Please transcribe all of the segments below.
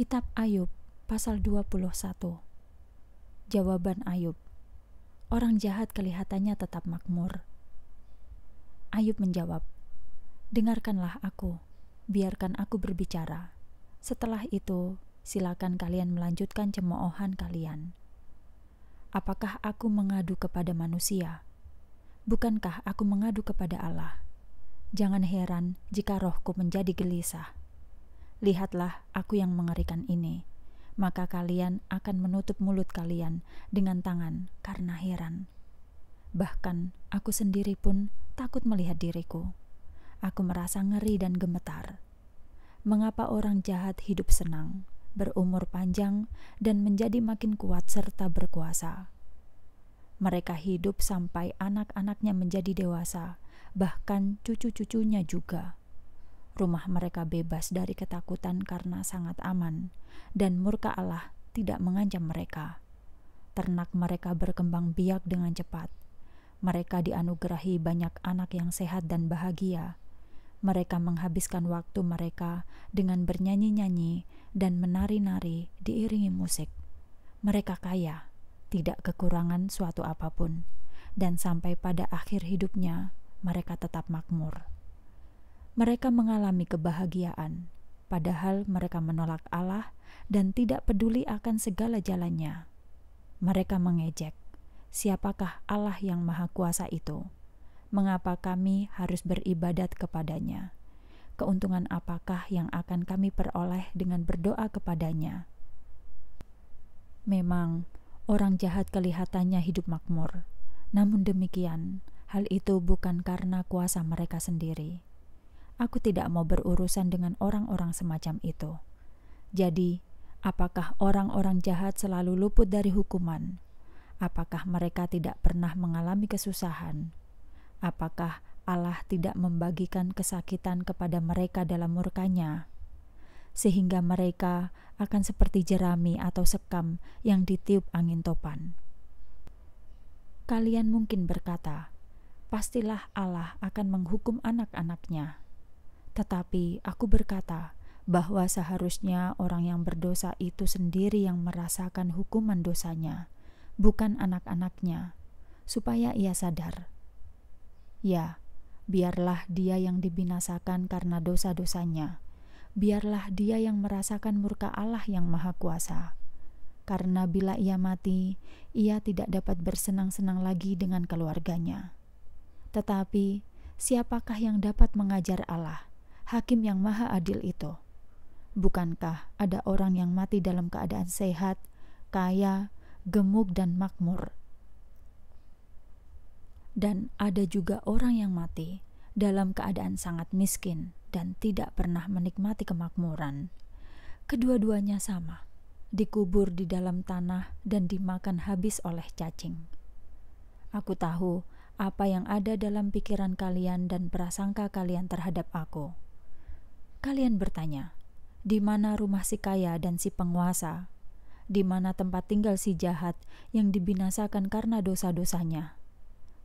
Kitab Ayub pasal 21 Jawaban Ayub Orang jahat kelihatannya tetap makmur Ayub menjawab Dengarkanlah aku biarkan aku berbicara setelah itu silakan kalian melanjutkan cemoohan kalian Apakah aku mengadu kepada manusia bukankah aku mengadu kepada Allah Jangan heran jika rohku menjadi gelisah Lihatlah aku yang mengerikan ini. Maka kalian akan menutup mulut kalian dengan tangan karena heran. Bahkan aku sendiri pun takut melihat diriku. Aku merasa ngeri dan gemetar. Mengapa orang jahat hidup senang, berumur panjang, dan menjadi makin kuat serta berkuasa? Mereka hidup sampai anak-anaknya menjadi dewasa, bahkan cucu-cucunya juga Rumah mereka bebas dari ketakutan karena sangat aman, dan murka Allah tidak mengancam mereka. Ternak mereka berkembang biak dengan cepat. Mereka dianugerahi banyak anak yang sehat dan bahagia. Mereka menghabiskan waktu mereka dengan bernyanyi-nyanyi dan menari-nari diiringi musik. Mereka kaya, tidak kekurangan suatu apapun, dan sampai pada akhir hidupnya mereka tetap makmur mereka mengalami kebahagiaan, padahal mereka menolak Allah dan tidak peduli akan segala jalannya. Mereka mengejek, "Siapakah Allah yang Maha Kuasa itu? Mengapa kami harus beribadat kepadanya? Keuntungan apakah yang akan kami peroleh dengan berdoa kepadanya?" Memang, orang jahat kelihatannya hidup makmur, namun demikian, hal itu bukan karena kuasa mereka sendiri Aku tidak mau berurusan dengan orang-orang semacam itu. Jadi, apakah orang-orang jahat selalu luput dari hukuman? Apakah mereka tidak pernah mengalami kesusahan? Apakah Allah tidak membagikan kesakitan kepada mereka dalam murkanya? Sehingga mereka akan seperti jerami atau sekam yang ditiup angin topan. Kalian mungkin berkata, pastilah Allah akan menghukum anak-anaknya. Tetapi aku berkata bahwa seharusnya orang yang berdosa itu sendiri yang merasakan hukuman dosanya, bukan anak-anaknya, supaya ia sadar. Ya, biarlah dia yang dibinasakan karena dosa-dosanya. Biarlah dia yang merasakan murka Allah yang Maha Kuasa. Karena bila ia mati, ia tidak dapat bersenang-senang lagi dengan keluarganya. Tetapi, siapakah yang dapat mengajar Allah? Hakim yang Maha Adil itu. Bukankah ada orang yang mati dalam keadaan sehat, kaya, gemuk, dan makmur? Dan ada juga orang yang mati dalam keadaan sangat miskin dan tidak pernah menikmati kemakmuran. Kedua-duanya sama, dikubur di dalam tanah dan dimakan habis oleh cacing. Aku tahu apa yang ada dalam pikiran kalian dan prasangka kalian terhadap aku. Kalian bertanya, di mana rumah si kaya dan si penguasa? Di mana tempat tinggal si jahat yang dibinasakan karena dosa-dosanya?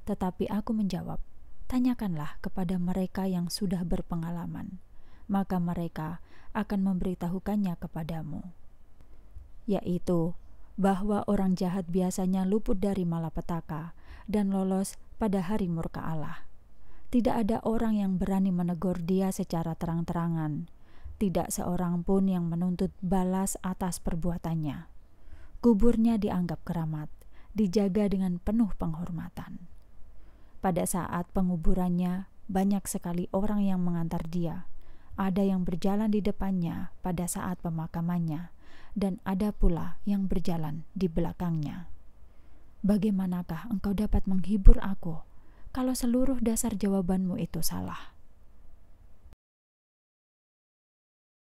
Tetapi aku menjawab, tanyakanlah kepada mereka yang sudah berpengalaman, maka mereka akan memberitahukannya kepadamu. Yaitu, bahwa orang jahat biasanya luput dari malapetaka dan lolos pada hari murka Allah. Tidak ada orang yang berani menegur dia secara terang-terangan. Tidak seorang pun yang menuntut balas atas perbuatannya. Kuburnya dianggap keramat, dijaga dengan penuh penghormatan. Pada saat penguburannya, banyak sekali orang yang mengantar dia. Ada yang berjalan di depannya pada saat pemakamannya, dan ada pula yang berjalan di belakangnya. Bagaimanakah engkau dapat menghibur aku? kalau seluruh dasar jawabanmu itu salah.